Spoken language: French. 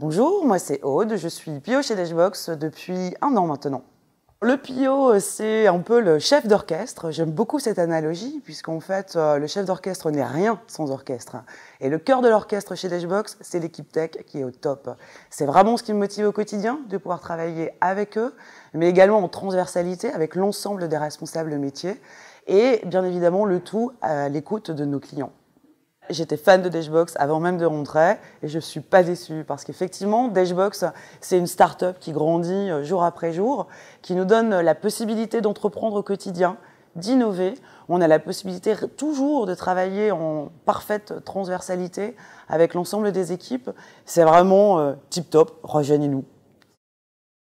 Bonjour, moi c'est Aude, je suis Pio chez Dashbox depuis un an maintenant. Le Pio, c'est un peu le chef d'orchestre. J'aime beaucoup cette analogie, puisqu'en fait, euh, le chef d'orchestre n'est rien sans orchestre. Et le cœur de l'orchestre chez Dashbox, c'est l'équipe tech qui est au top. C'est vraiment ce qui me motive au quotidien, de pouvoir travailler avec eux, mais également en transversalité avec l'ensemble des responsables métiers. Et bien évidemment, le tout à l'écoute de nos clients j'étais fan de Dashbox avant même de rentrer et je ne suis pas déçue parce qu'effectivement, Dashbox, c'est une start-up qui grandit euh, jour après jour, qui nous donne euh, la possibilité d'entreprendre au quotidien, d'innover. On a la possibilité toujours de travailler en parfaite transversalité avec l'ensemble des équipes. C'est vraiment euh, tip-top, rejoignez-nous.